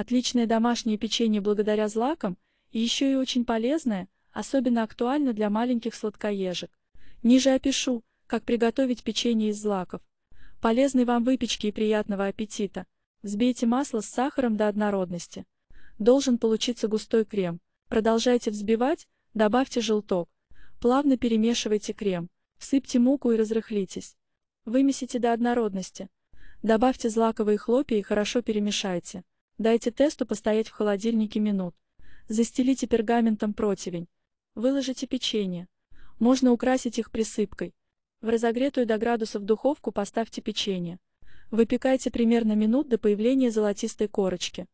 Отличное домашнее печенье благодаря злакам, и еще и очень полезное, особенно актуально для маленьких сладкоежек. Ниже опишу, как приготовить печенье из злаков. Полезной вам выпечки и приятного аппетита. Взбейте масло с сахаром до однородности. Должен получиться густой крем. Продолжайте взбивать, добавьте желток. Плавно перемешивайте крем. Всыпьте муку и разрыхлитесь. Вымесите до однородности. Добавьте злаковые хлопья и хорошо перемешайте. Дайте тесту постоять в холодильнике минут. Застелите пергаментом противень. Выложите печенье. Можно украсить их присыпкой. В разогретую до градусов духовку поставьте печенье. Выпекайте примерно минут до появления золотистой корочки.